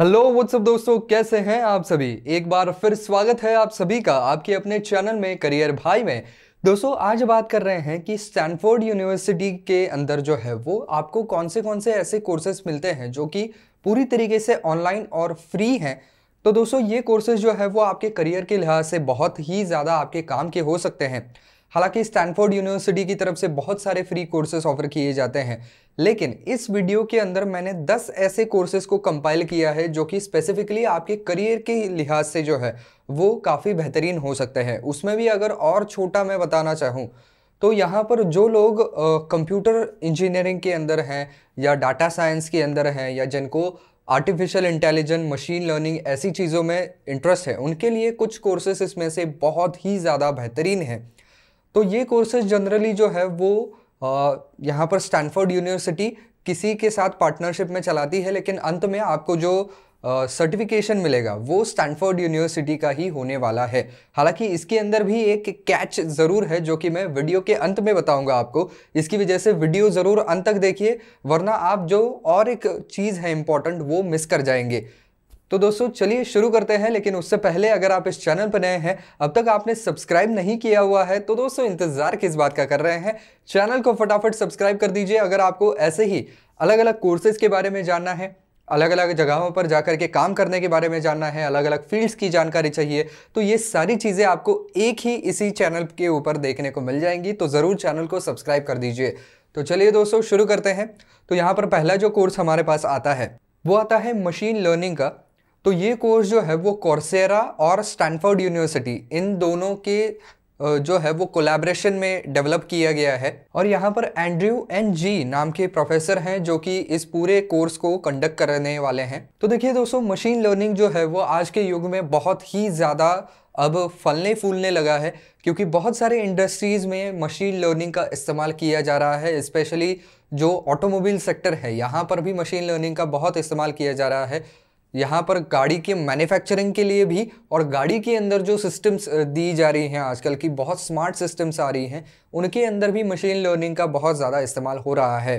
hello what's up दोस्तों कैसे हैं आप सभी एक बार फिर स्वागत है आप सभी का आपके अपने चैनल में करियर भाई में दोस्तों आज बात कर रहे हैं कि स्टैनफोर्ड यूनिवर्सिटी के अंदर जो है वो आपको कौन से कौन से ऐसे कोर्सेज मिलते हैं जो कि पूरी तरीके से ऑनलाइन और फ्री हैं तो दोस्तों ये कोर्सेज जो है वो आपके करियर के लिहाज से बहुत ही ज़्यादा आपके काम के हो सकते हैं हालांकि स्टैनफोर्ड यूनिवर्सिटी की तरफ से बहुत सारे फ्री कोर्सेज ऑफर किए जाते हैं लेकिन इस वीडियो के अंदर मैंने 10 ऐसे कोर्सेज को कंपाइल किया है जो कि स्पेसिफिकली आपके करियर के लिहाज से जो है वो काफ़ी बेहतरीन हो सकते हैं उसमें भी अगर और छोटा मैं बताना चाहूँ तो यहाँ पर जो लोग कंप्यूटर इंजीनियरिंग के अंदर हैं या डाटा साइंस के अंदर हैं या जिनको आर्टिफिशियल इंटेलिजेंस मशीन लर्निंग ऐसी चीज़ों में इंटरेस्ट है उनके लिए कुछ कोर्सेस इसमें से बहुत ही ज़्यादा बेहतरीन हैं तो ये कोर्सेज जनरली जो है वो यहाँ पर स्टैनफोर्ड यूनिवर्सिटी किसी के साथ पार्टनरशिप में चलाती है लेकिन अंत में आपको जो सर्टिफिकेशन uh, मिलेगा वो स्टैनफोर्ड यूनिवर्सिटी का ही होने वाला है हालांकि इसके अंदर भी एक कैच ज़रूर है जो कि मैं वीडियो के अंत में बताऊंगा आपको इसकी वजह से वीडियो ज़रूर अंत तक देखिए वरना आप जो और एक चीज़ है इम्पॉर्टेंट वो मिस कर जाएंगे तो दोस्तों चलिए शुरू करते हैं लेकिन उससे पहले अगर आप इस चैनल पर नए हैं अब तक आपने सब्सक्राइब नहीं किया हुआ है तो दोस्तों इंतजार किस बात का कर रहे हैं चैनल को फटाफट सब्सक्राइब कर दीजिए अगर आपको ऐसे ही अलग अलग कोर्सेज के बारे में जानना है अलग अलग जगहों पर जाकर के काम करने के बारे में जानना है अलग अलग फील्ड्स की जानकारी चाहिए तो ये सारी चीज़ें आपको एक ही इसी चैनल के ऊपर देखने को मिल जाएंगी तो ज़रूर चैनल को सब्सक्राइब कर दीजिए तो चलिए दोस्तों शुरू करते हैं तो यहाँ पर पहला जो कोर्स हमारे पास आता है वो आता है मशीन लर्निंग का तो ये कोर्स जो है वो कोर्सेरा और स्टैनफोर्ड यूनिवर्सिटी इन दोनों के जो है वो कोलैबोरेशन में डेवलप किया गया है और यहाँ पर एंड्रयू एन जी नाम के प्रोफेसर हैं जो कि इस पूरे कोर्स को कंडक्ट करने वाले हैं तो देखिए दोस्तों मशीन लर्निंग जो है वो आज के युग में बहुत ही ज़्यादा अब फलने फूलने लगा है क्योंकि बहुत सारे इंडस्ट्रीज़ में मशीन लर्निंग का इस्तेमाल किया जा रहा है स्पेशली जो ऑटोमोबाइल सेक्टर है यहाँ पर भी मशीन लर्निंग का बहुत इस्तेमाल किया जा रहा है यहाँ पर गाड़ी के मैन्युफैक्चरिंग के लिए भी और गाड़ी के अंदर जो सिस्टम्स दी जा रही हैं आजकल की बहुत स्मार्ट सिस्टम्स आ रही हैं उनके अंदर भी मशीन लर्निंग का बहुत ज़्यादा इस्तेमाल हो रहा है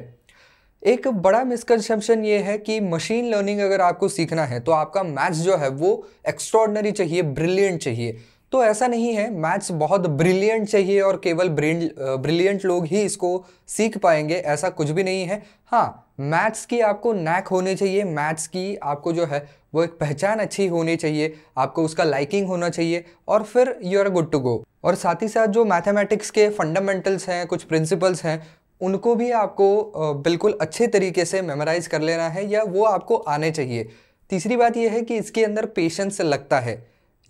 एक बड़ा मिसकनसेप्शन ये है कि मशीन लर्निंग अगर आपको सीखना है तो आपका मैथ्स जो है वो एक्स्ट्रॉडनरी चाहिए ब्रिलियंट चाहिए तो ऐसा नहीं है मैथ्स बहुत ब्रिलियंट चाहिए और केवल ब्रिलियंट लोग ही इसको सीख पाएंगे ऐसा कुछ भी नहीं है हाँ मैथ्स की आपको नैक होनी चाहिए मैथ्स की आपको जो है वो एक पहचान अच्छी होनी चाहिए आपको उसका लाइकिंग होना चाहिए और फिर you are good to go और साथ ही साथ जो मैथमेटिक्स के फंडामेंटल्स हैं कुछ प्रिंसिपल्स हैं उनको भी आपको बिल्कुल अच्छे तरीके से मेमोराइज कर लेना है या वो आपको आने चाहिए तीसरी बात यह है कि इसके अंदर पेशेंस लगता है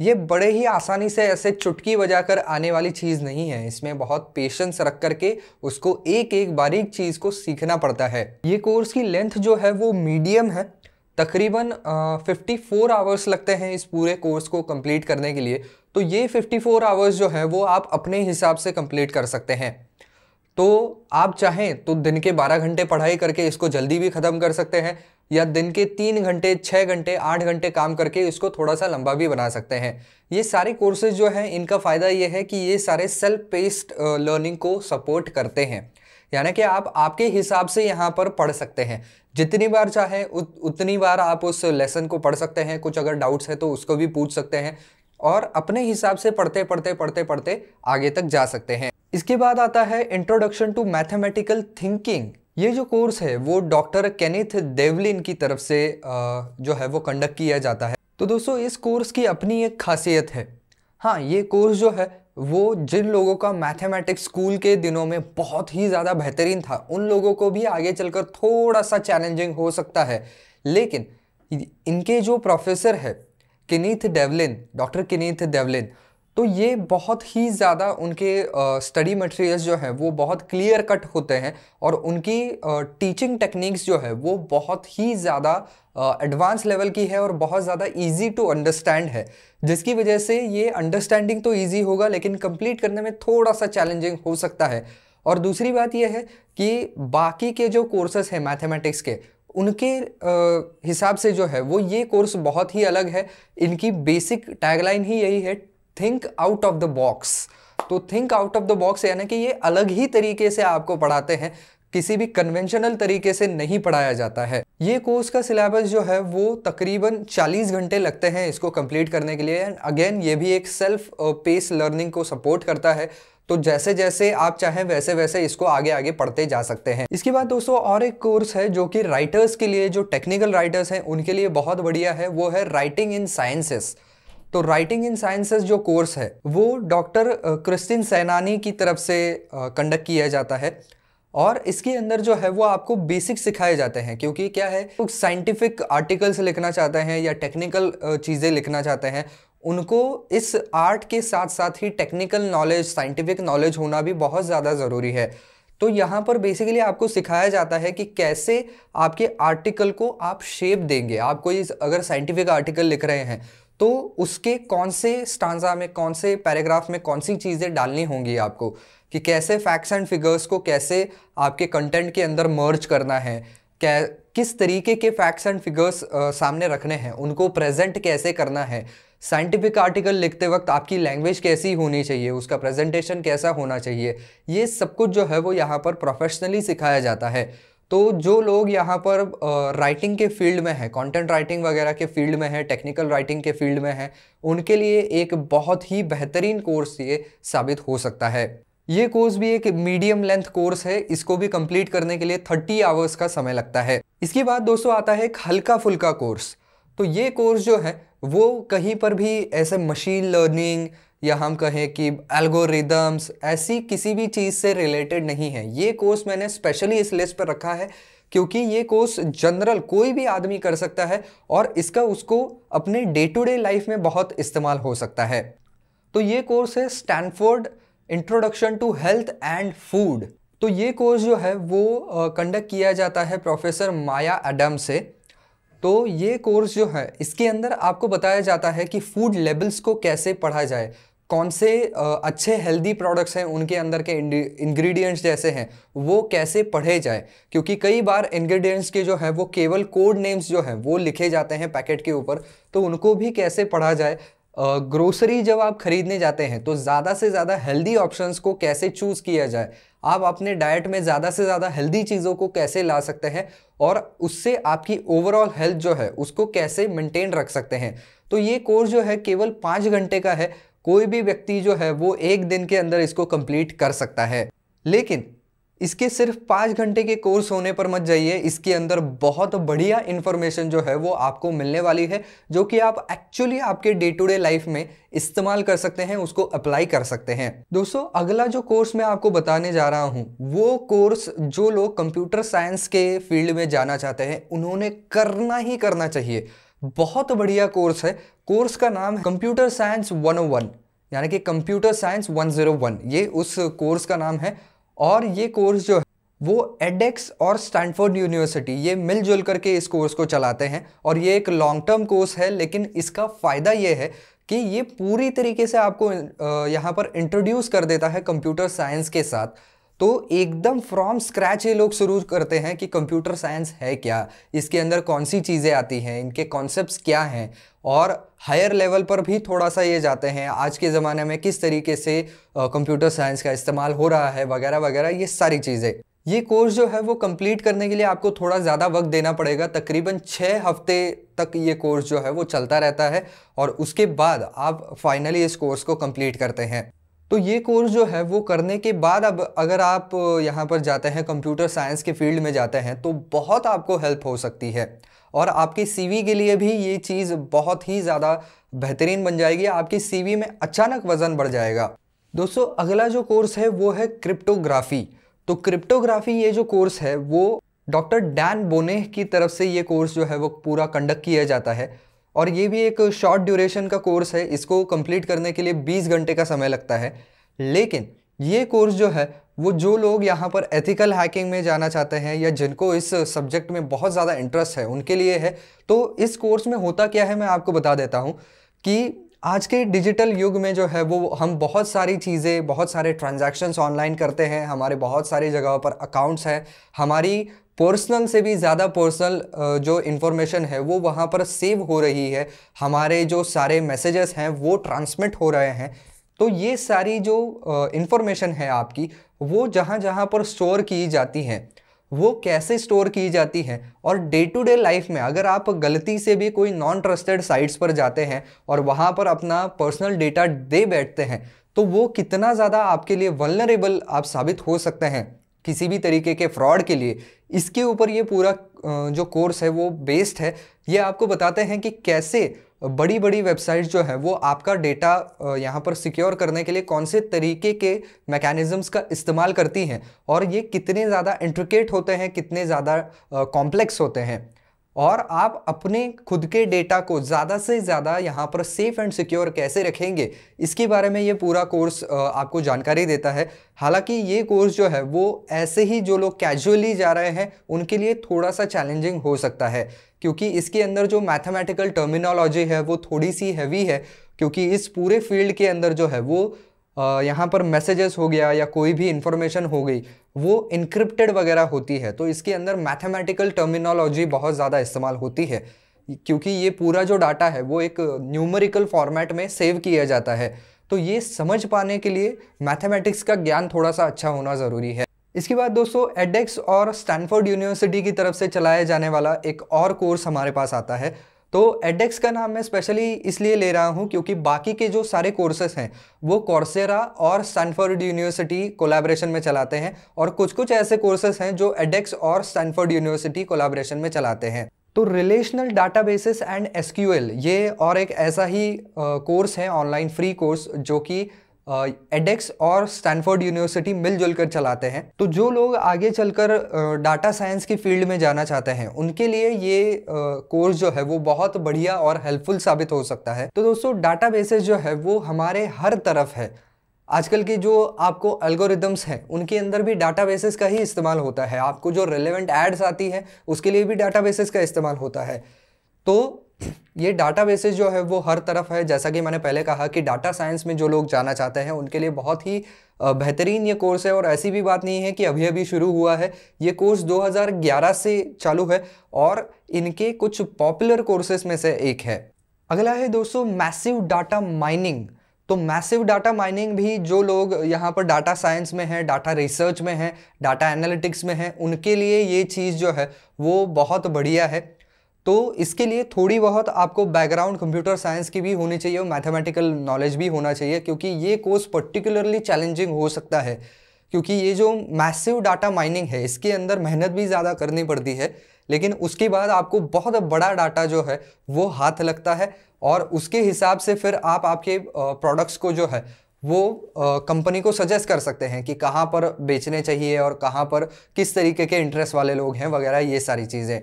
ये बड़े ही आसानी से ऐसे चुटकी बजाकर आने वाली चीज़ नहीं है इसमें बहुत पेशेंस रख करके उसको एक एक बारीक चीज़ को सीखना पड़ता है ये कोर्स की लेंथ जो है वो मीडियम है तकरीबन फिफ्टी फोर आवर्स लगते हैं इस पूरे कोर्स को कंप्लीट करने के लिए तो ये फिफ्टी फोर आवर्स जो है वो आप अपने हिसाब से कंप्लीट कर सकते हैं तो आप चाहें तो दिन के बारह घंटे पढ़ाई करके इसको जल्दी भी ख़त्म कर सकते हैं या दिन के तीन घंटे छः घंटे आठ घंटे काम करके इसको थोड़ा सा लंबा भी बना सकते हैं ये सारे कोर्सेज जो हैं इनका फ़ायदा ये है कि ये सारे सेल्फ पेस्ड लर्निंग को सपोर्ट करते हैं यानी कि आप आपके हिसाब से यहाँ पर पढ़ सकते हैं जितनी बार चाहे उत, उतनी बार आप उस लेसन को पढ़ सकते हैं कुछ अगर डाउट्स है तो उसको भी पूछ सकते हैं और अपने हिसाब से पढ़ते पढ़ते पढ़ते पढ़ते आगे तक जा सकते हैं इसके बाद आता है इंट्रोडक्शन टू मैथमेटिकल थिंकिंग ये जो कोर्स है वो डॉक्टर केनेथ देवलिन की तरफ से जो है वो कंडक्ट किया जाता है तो दोस्तों इस कोर्स की अपनी एक खासियत है हाँ ये कोर्स जो है वो जिन लोगों का मैथमेटिक्स स्कूल के दिनों में बहुत ही ज़्यादा बेहतरीन था उन लोगों को भी आगे चलकर थोड़ा सा चैलेंजिंग हो सकता है लेकिन इनके जो प्रोफेसर है Kenneth Devlin doctor Kenneth Devlin तो ये बहुत ही ज़्यादा उनके स्टडी मटेरियल्स जो है वो बहुत क्लियर कट होते हैं और उनकी टीचिंग टेक्निक्स जो है वो बहुत ही ज़्यादा एडवांस लेवल की है और बहुत ज़्यादा इजी टू अंडरस्टैंड है जिसकी वजह से ये अंडरस्टैंडिंग तो इजी होगा लेकिन कंप्लीट करने में थोड़ा सा चैलेंजिंग हो सकता है और दूसरी बात यह है कि बाकी के जो कोर्सेज हैं मैथमेटिक्स के उनके हिसाब से जो है वो ये कोर्स बहुत ही अलग है इनकी बेसिक टैगलाइन ही यही है think out of the box तो think out of the box यानी कि ये अलग ही तरीके से आपको पढ़ाते हैं किसी भी कन्वेंशनल तरीके से नहीं पढ़ाया जाता है ये कोर्स का सिलेबस जो है वो तकरीबन 40 घंटे लगते हैं इसको कंप्लीट करने के लिए एंड अगेन ये भी एक सेल्फ पेस लर्निंग को सपोर्ट करता है तो जैसे जैसे आप चाहें वैसे वैसे इसको आगे आगे पढ़ते जा सकते हैं इसके बाद दोस्तों और एक कोर्स है जो कि राइटर्स के लिए जो टेक्निकल राइटर्स हैं उनके लिए बहुत बढ़िया है वो है राइटिंग इन साइंसेस तो राइटिंग इन साइंसेस जो कोर्स है वो डॉक्टर क्रिस्टिन सैनानी की तरफ से कंडक्ट किया जाता है और इसके अंदर जो है वो आपको बेसिक सिखाए जाते हैं क्योंकि क्या है वो साइंटिफिक आर्टिकल्स लिखना चाहते हैं या टेक्निकल चीज़ें लिखना चाहते हैं उनको इस आर्ट के साथ साथ ही टेक्निकल नॉलेज साइंटिफिक नॉलेज होना भी बहुत ज़्यादा ज़रूरी है तो यहाँ पर बेसिकली आपको सिखाया जाता है कि कैसे आपके आर्टिकल को आप शेप देंगे आप कोई अगर साइंटिफिक आर्टिकल लिख रहे हैं तो उसके कौन से स्टांजा में कौन से पैराग्राफ में कौन सी चीज़ें डालनी होंगी आपको कि कैसे फैक्ट्स एंड फिगर्स को कैसे आपके कंटेंट के अंदर मर्ज करना है क्या किस तरीके के फैक्ट्स एंड फिगर्स सामने रखने हैं उनको प्रेजेंट कैसे करना है साइंटिफिक आर्टिकल लिखते वक्त आपकी लैंग्वेज कैसी होनी चाहिए उसका प्रेजेंटेशन कैसा होना चाहिए ये सब कुछ जो है वो यहाँ पर प्रोफेशनली सिखाया जाता है तो जो लोग यहाँ पर राइटिंग के फील्ड में है कंटेंट राइटिंग वगैरह के फील्ड में है टेक्निकल राइटिंग के फील्ड में है उनके लिए एक बहुत ही बेहतरीन कोर्स ये साबित हो सकता है ये कोर्स भी एक मीडियम लेंथ कोर्स है इसको भी कंप्लीट करने के लिए थर्टी आवर्स का समय लगता है इसके बाद दोस्तों आता है एक हल्का फुल्का कोर्स तो ये कोर्स जो है वो कहीं पर भी ऐसे मशीन लर्निंग या हम कहें कि एल्गोरिदम्स ऐसी किसी भी चीज़ से रिलेटेड नहीं है ये कोर्स मैंने स्पेशली इस लिस्ट पर रखा है क्योंकि ये कोर्स जनरल कोई भी आदमी कर सकता है और इसका उसको अपने डे टू डे लाइफ में बहुत इस्तेमाल हो सकता है तो ये कोर्स है Stanford introduction to health and food तो ये कोर्स जो है वो कंडक्ट किया जाता है प्रोफेसर माया एडम से तो ये कोर्स जो है इसके अंदर आपको बताया जाता है कि फूड लेबल्स को कैसे पढ़ा जाए कौन से अच्छे हेल्दी प्रोडक्ट्स हैं उनके अंदर के इंग्रेडिएंट्स जैसे हैं वो कैसे पढ़े जाए क्योंकि कई बार इंग्रेडिएंट्स के जो है वो केवल कोड नेम्स जो हैं वो लिखे जाते हैं पैकेट के ऊपर तो उनको भी कैसे पढ़ा जाए ग्रोसरी जब आप खरीदने जाते हैं तो ज़्यादा से ज़्यादा हेल्दी ऑप्शंस को कैसे चूज़ किया जाए आप अपने डाइट में ज़्यादा से ज़्यादा हेल्दी चीज़ों को कैसे ला सकते हैं और उससे आपकी ओवरऑल हेल्थ जो है उसको कैसे मेंटेन रख सकते हैं तो ये कोर्स जो है केवल पाँच घंटे का है कोई भी व्यक्ति जो है वो एक दिन के अंदर इसको कंप्लीट कर सकता है लेकिन इसके सिर्फ पाँच घंटे के कोर्स होने पर मत जाइए इसके अंदर बहुत बढ़िया इन्फॉर्मेशन जो है वो आपको मिलने वाली है जो कि आप एक्चुअली आपके डे टू डे लाइफ में इस्तेमाल कर सकते हैं उसको अप्लाई कर सकते हैं दोस्तों अगला जो कोर्स मैं आपको बताने जा रहा हूँ वो कोर्स जो लोग कंप्यूटर साइंस के फील्ड में जाना चाहते हैं उन्होंने करना ही करना चाहिए बहुत बढ़िया कोर्स है कोर्स का नाम कंप्यूटर साइंस 101 यानी कि कंप्यूटर साइंस 101 ये उस कोर्स का नाम है और ये कोर्स जो है वो एडेक्स और स्टैनफोर्ड यूनिवर्सिटी ये मिलजुल करके इस कोर्स को चलाते हैं और ये एक लॉन्ग टर्म कोर्स है लेकिन इसका फ़ायदा ये है कि ये पूरी तरीके से आपको यहाँ पर इंट्रोड्यूस कर देता है कंप्यूटर साइंस के साथ तो एकदम फ्रॉम स्क्रैच ये लोग शुरू करते हैं कि कंप्यूटर साइंस है क्या इसके अंदर कौन सी चीज़ें आती हैं इनके कॉन्सेप्ट्स क्या हैं और हायर लेवल पर भी थोड़ा सा ये जाते हैं आज के ज़माने में किस तरीके से कंप्यूटर साइंस का इस्तेमाल हो रहा है वगैरह वगैरह ये सारी चीज़ें ये कोर्स जो है वो कंप्लीट करने के लिए आपको थोड़ा ज़्यादा वक्त देना पड़ेगा तकरीबन छः हफ्ते तक ये कोर्स जो है वो चलता रहता है और उसके बाद आप फाइनली इस कोर्स को कंप्लीट करते हैं तो ये कोर्स जो है वो करने के बाद अब अगर आप यहाँ पर जाते हैं कंप्यूटर साइंस के फील्ड में जाते हैं तो बहुत आपको हेल्प हो सकती है और आपके सीवी के लिए भी ये चीज़ बहुत ही ज़्यादा बेहतरीन बन जाएगी आपके सीवी में अचानक वज़न बढ़ जाएगा दोस्तों अगला जो कोर्स है वो है क्रिप्टोग्राफी तो क्रिप्टोग्राफी ये जो कोर्स है वो डॉक्टर डैन बोने की तरफ से ये कोर्स जो है वो पूरा कंडक्ट किया जाता है और ये भी एक शॉर्ट ड्यूरेशन का कोर्स है इसको कंप्लीट करने के लिए 20 घंटे का समय लगता है लेकिन ये कोर्स जो है वो जो लोग यहाँ पर एथिकल हैकिंग में जाना चाहते हैं या जिनको इस सब्जेक्ट में बहुत ज़्यादा इंटरेस्ट है उनके लिए है तो इस कोर्स में होता क्या है मैं आपको बता देता हूँ कि आज के डिजिटल युग में जो है वो हम बहुत सारी चीज़ें बहुत सारे ट्रांजैक्शंस ऑनलाइन करते हैं हमारे बहुत सारी जगहों पर अकाउंट्स हैं हमारी पर्सनल से भी ज़्यादा पर्सनल जो इन्फॉर्मेशन है वो वहाँ पर सेव हो रही है हमारे जो सारे मैसेजेस हैं वो ट्रांसमिट हो रहे हैं तो ये सारी जो इन्फॉर्मेशन है आपकी वो जहाँ जहाँ पर स्टोर की जाती हैं वो कैसे स्टोर की जाती है और डे टू डे लाइफ में अगर आप गलती से भी कोई नॉन ट्रस्टेड साइट्स पर जाते हैं और वहाँ पर अपना पर्सनल डेटा दे बैठते हैं तो वो कितना ज़्यादा आपके लिए वलनरेबल आप साबित हो सकते हैं किसी भी तरीके के फ्रॉड के लिए इसके ऊपर ये पूरा जो कोर्स है वो बेस्ड है ये आपको बताते हैं कि कैसे बड़ी बड़ी वेबसाइट जो है वो आपका डेटा यहाँ पर सिक्योर करने के लिए कौन से तरीके के मैकेनिज़म्स का इस्तेमाल करती हैं और ये कितने ज़्यादा इंट्रिकेट होते हैं कितने ज़्यादा कॉम्प्लेक्स होते हैं और आप अपने खुद के डेटा को ज़्यादा से ज़्यादा यहाँ पर सेफ़ एंड सिक्योर कैसे रखेंगे इसके बारे में ये पूरा कोर्स आपको जानकारी देता है हालांकि ये कोर्स जो है वो ऐसे ही जो लोग कैजुअली जा रहे हैं उनके लिए थोड़ा सा चैलेंजिंग हो सकता है क्योंकि इसके अंदर जो मैथमेटिकल टर्मिनोलॉजी है वो थोड़ी सी हैवी है क्योंकि इस पूरे फील्ड के अंदर जो है वो यहाँ पर मैसेजेस हो गया या कोई भी इन्फॉर्मेशन हो गई वो इनक्रिप्टेड वगैरह होती है तो इसके अंदर मैथमेटिकल टर्मिनोलॉजी बहुत ज़्यादा इस्तेमाल होती है क्योंकि ये पूरा जो डाटा है वो एक न्यूमरिकल फॉर्मेट में सेव किया जाता है तो ये समझ पाने के लिए मैथमेटिक्स का ज्ञान थोड़ा सा अच्छा होना ज़रूरी है इसके बाद दोस्तों एडेक्स और स्टैनफोर्ड यूनिवर्सिटी की तरफ से चलाया जाने वाला एक और कोर्स हमारे पास आता है तो एडेक्स का नाम मैं स्पेशली इसलिए ले रहा हूँ क्योंकि बाकी के जो सारे कोर्सेस हैं वो कॉर्सेरा और स्टैनफोर्ड यूनिवर्सिटी कोलैबोरेशन में चलाते हैं और कुछ कुछ ऐसे कोर्सेस हैं जो एडेक्स और स्टैनफोर्ड यूनिवर्सिटी कोलैबोरेशन में चलाते हैं तो रिलेशनल डाटाबेसेस एंड एसक्यूएल ये और एक ऐसा ही कोर्स है ऑनलाइन फ्री कोर्स जो कि एडेक्स और स्टैनफोर्ड यूनिवर्सिटी मिलजुल कर चलाते हैं तो जो लोग आगे चलकर डाटा साइंस की फील्ड में जाना चाहते हैं उनके लिए ये कोर्स जो है वो बहुत बढ़िया और हेल्पफुल साबित हो सकता है तो दोस्तों डाटा जो है वो हमारे हर तरफ है आजकल के जो आपको एल्गोरिदम्स हैं उनके अंदर भी बेसिस का ही इस्तेमाल होता है आपको जो रिलेवेंट एड्स आती हैं उसके लिए भी बेसिस का इस्तेमाल होता है तो ये डाटा बेसिस जो है वो हर तरफ है जैसा कि मैंने पहले कहा कि डाटा साइंस में जो लोग जाना चाहते हैं उनके लिए बहुत ही बेहतरीन ये कोर्स है और ऐसी भी बात नहीं है कि अभी अभी शुरू हुआ है ये कोर्स 2011 से चालू है और इनके कुछ पॉपुलर कोर्सेज में से एक है अगला है दोस्तों मैसिव डाटा माइनिंग तो मैसिव डाटा माइनिंग भी जो लोग यहाँ पर डाटा साइंस में हैं डाटा रिसर्च में हैं डाटा एनालिटिक्स में हैं उनके लिए ये चीज़ जो है वो बहुत बढ़िया है तो इसके लिए थोड़ी बहुत आपको बैकग्राउंड कंप्यूटर साइंस की भी होनी चाहिए और मैथमेटिकल नॉलेज भी होना चाहिए क्योंकि ये कोर्स पर्टिकुलरली चैलेंजिंग हो सकता है क्योंकि ये जो मैसिव डाटा माइनिंग है इसके अंदर मेहनत भी ज़्यादा करनी पड़ती है लेकिन उसके बाद आपको बहुत बड़ा डाटा जो है वो हाथ लगता है और उसके हिसाब से फिर आप आपके प्रोडक्ट्स को जो है वो कंपनी को सजेस्ट कर सकते हैं कि कहाँ पर बेचने चाहिए और कहाँ पर किस तरीके के इंटरेस्ट वाले लोग हैं वगैरह ये सारी चीज़ें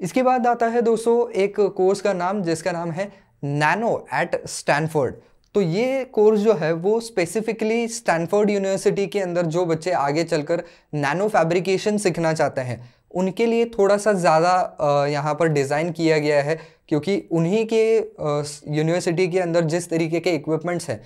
इसके बाद आता है दोस्तों एक कोर्स का नाम जिसका नाम है नैनो एट स्टैनफोर्ड तो ये कोर्स जो है वो स्पेसिफिकली स्टैनफोर्ड यूनिवर्सिटी के अंदर जो बच्चे आगे चलकर नैनो फैब्रिकेशन सीखना चाहते हैं उनके लिए थोड़ा सा ज़्यादा यहाँ पर डिज़ाइन किया गया है क्योंकि उन्हीं के यूनिवर्सिटी के अंदर जिस तरीके के इक्विपमेंट्स हैं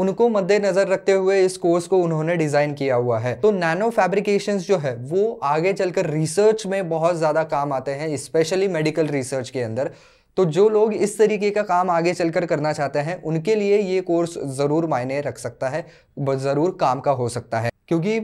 उनको मद्देनजर रखते हुए इस कोर्स को उन्होंने डिजाइन किया हुआ है तो नैनो फैब्रिकेशन जो है वो आगे चलकर रिसर्च में बहुत ज्यादा काम आते हैं स्पेशली मेडिकल रिसर्च के अंदर तो जो लोग इस तरीके का काम आगे चलकर करना चाहते हैं उनके लिए ये कोर्स ज़रूर मायने रख सकता है ज़रूर काम का हो सकता है क्योंकि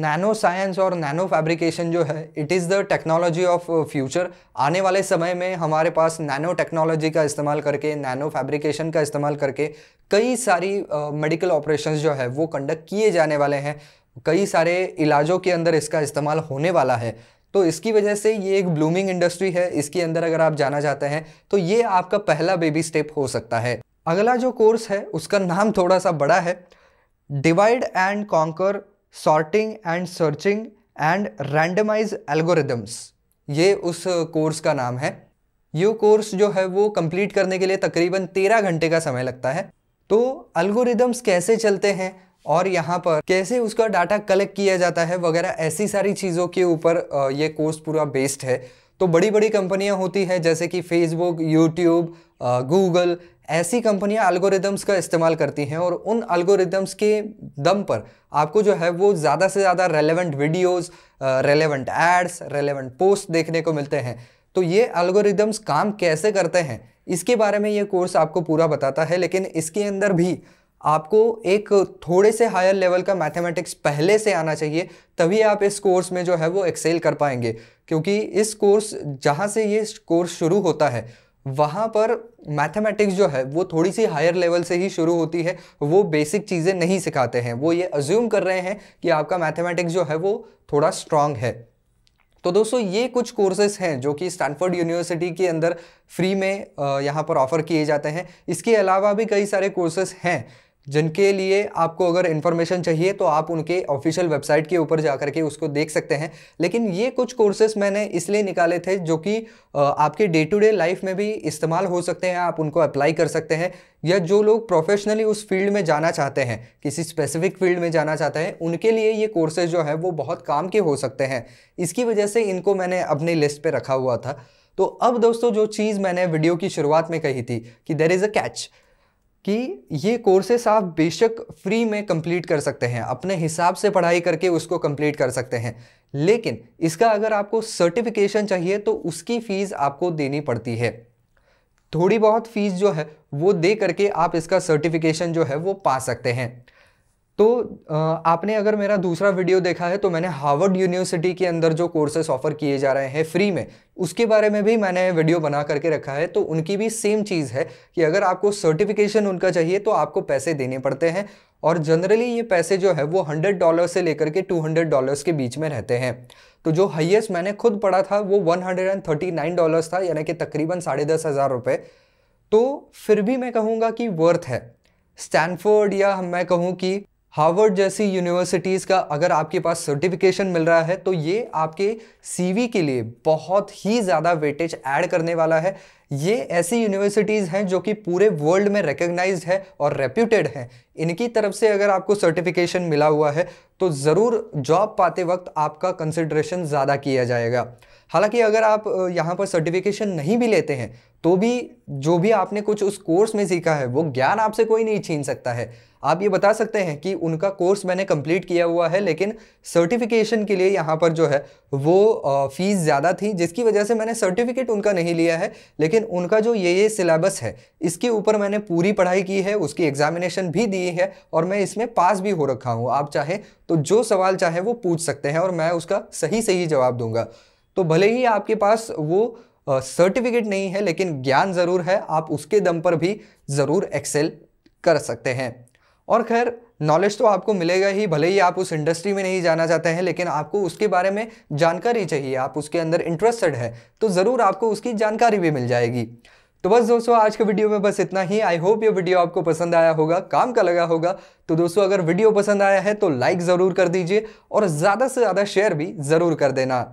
नैनो साइंस और नैनो फैब्रिकेशन जो है it is the technology of future आने वाले समय में हमारे पास नैनो टेक्नोलॉजी का इस्तेमाल करके नैनो फैब्रिकेशन का इस्तेमाल करके कई सारी मेडिकल uh, ऑपरेशन जो है वो कंडक्ट किए जाने वाले हैं कई सारे इलाजों के अंदर इसका इस्तेमाल होने वाला है तो इसकी वजह से ये एक ब्लूमिंग इंडस्ट्री है इसके अंदर अगर आप जाना चाहते हैं तो ये आपका पहला बेबी स्टेप हो सकता है अगला जो कोर्स है उसका नाम थोड़ा सा बड़ा है divide and conquer sorting and searching and randomize algorithms ये उस कोर्स का नाम है ये कोर्स जो है वो कंप्लीट करने के लिए तकरीबन तेरह घंटे का समय लगता है तो अल्गोरिदम्स कैसे चलते हैं और यहाँ पर कैसे उसका डाटा कलेक्ट किया जाता है वगैरह ऐसी सारी चीज़ों के ऊपर ये कोर्स पूरा बेस्ड है तो बड़ी बड़ी कंपनियाँ होती हैं जैसे कि फेसबुक यूट्यूब गूगल ऐसी कंपनियां अल्गोरिदम्स का इस्तेमाल करती हैं और उन अल्गोरिदम्स के दम पर आपको जो है वो ज़्यादा से ज़्यादा relevant videos, relevant ads relevant post देखने को मिलते हैं तो ये अल्गोरिदम्स काम कैसे करते हैं इसके बारे में ये कोर्स आपको पूरा बताता है लेकिन इसके अंदर भी आपको एक थोड़े से हायर लेवल का मैथमेटिक्स पहले से आना चाहिए तभी आप इस कोर्स में जो है वो एक्सेल कर पाएंगे क्योंकि इस कोर्स जहाँ से ये कोर्स शुरू होता है वहाँ पर मैथमेटिक्स जो है वो थोड़ी सी हायर लेवल से ही शुरू होती है वो बेसिक चीज़ें नहीं सिखाते हैं वो ये अज्यूम कर रहे हैं कि आपका मैथमेटिक्स जो है वो थोड़ा स्ट्रांग है तो दोस्तों ये कुछ कोर्सेज हैं जो कि स्टैनफोर्ड यूनिवर्सिटी के अंदर फ्री में यहाँ पर ऑफ़र किए जाते हैं इसके अलावा भी कई सारे कोर्सेज हैं जिनके लिए आपको अगर इन्फॉर्मेशन चाहिए तो आप उनके ऑफिशियल वेबसाइट के ऊपर जा करके उसको देख सकते हैं लेकिन ये कुछ कोर्सेज मैंने इसलिए निकाले थे जो कि आपके डे टू डे लाइफ में भी इस्तेमाल हो सकते हैं आप उनको अप्लाई कर सकते हैं या जो लोग प्रोफेशनली उस फील्ड में जाना चाहते हैं किसी स्पेसिफिक फील्ड में जाना चाहते हैं उनके लिए ये कोर्सेज जो है वो बहुत काम के हो सकते हैं इसकी वजह से इनको मैंने अपनी लिस्ट पर रखा हुआ था तो अब दोस्तों जो चीज़ मैंने वीडियो की शुरुआत में कही थी कि देर इज़ अ कैच कि ये कोर्सेस आप बेशक फ्री में कंप्लीट कर सकते हैं अपने हिसाब से पढ़ाई करके उसको कंप्लीट कर सकते हैं लेकिन इसका अगर आपको सर्टिफिकेशन चाहिए तो उसकी फ़ीस आपको देनी पड़ती है थोड़ी बहुत फ़ीस जो है वो दे करके आप इसका सर्टिफिकेशन जो है वो पा सकते हैं तो आपने अगर मेरा दूसरा वीडियो देखा है तो मैंने हार्वर्ड यूनिवर्सिटी के अंदर जो कोर्सेस ऑफर किए जा रहे हैं फ्री में उसके बारे में भी मैंने वीडियो बना करके रखा है तो उनकी भी सेम चीज़ है कि अगर आपको सर्टिफिकेशन उनका चाहिए तो आपको पैसे देने पड़ते हैं और जनरली ये पैसे जो है वो हंड्रेड डॉलर से लेकर के टू हंड्रेड डॉलर्स के बीच में रहते हैं तो जो हाइएस्ट मैंने खुद पढ़ा था वो one hundred and thirty nine dollars था यानी कि तकरीबन साढ़े दस हज़ार रुपये तो फिर भी मैं कहूँगा कि वर्थ है स्टैनफोर्ड या मैं कहूँ कि हार्वर्ड जैसी यूनिवर्सिटीज़ का अगर आपके पास सर्टिफिकेशन मिल रहा है तो ये आपके सीवी के लिए बहुत ही ज़्यादा वेटेज ऐड करने वाला है ये ऐसी यूनिवर्सिटीज़ हैं जो कि पूरे वर्ल्ड में रिकग्नाइज है और रेप्यूटेड हैं इनकी तरफ से अगर आपको सर्टिफिकेशन मिला हुआ है तो ज़रूर जॉब पाते वक्त आपका कंसिड्रेशन ज़्यादा किया जाएगा हालांकि अगर आप यहाँ पर सर्टिफिकेशन नहीं भी लेते हैं तो भी जो भी आपने कुछ उस कोर्स में सीखा है वो ज्ञान आपसे कोई नहीं छीन सकता है आप ये बता सकते हैं कि उनका कोर्स मैंने कंप्लीट किया हुआ है लेकिन सर्टिफिकेशन के लिए यहाँ पर जो है वो फ़ीस ज़्यादा थी जिसकी वजह से मैंने सर्टिफिकेट उनका नहीं लिया है लेकिन उनका जो ये ये सिलेबस है इसके ऊपर मैंने पूरी पढ़ाई की है उसकी एग्जामिनेशन भी दी है और मैं इसमें पास भी हो रखा हूँ आप चाहे तो जो सवाल चाहे वो पूछ सकते हैं और मैं उसका सही सही जवाब दूंगा तो भले ही आपके पास वो सर्टिफिकेट नहीं है लेकिन ज्ञान ज़रूर है आप उसके दम पर भी ज़रूर एक्सेल कर सकते हैं और खैर नॉलेज तो आपको मिलेगा ही भले ही आप उस इंडस्ट्री में नहीं जाना चाहते हैं लेकिन आपको उसके बारे में जानकारी चाहिए आप उसके अंदर इंटरेस्टेड है तो ज़रूर आपको उसकी जानकारी भी मिल जाएगी तो बस दोस्तों आज के वीडियो में बस इतना ही आई होप ये वीडियो आपको पसंद आया होगा काम का लगा होगा तो दोस्तों अगर वीडियो पसंद आया है तो लाइक ज़रूर कर दीजिए और ज़्यादा से ज़्यादा शेयर भी ज़रूर कर देना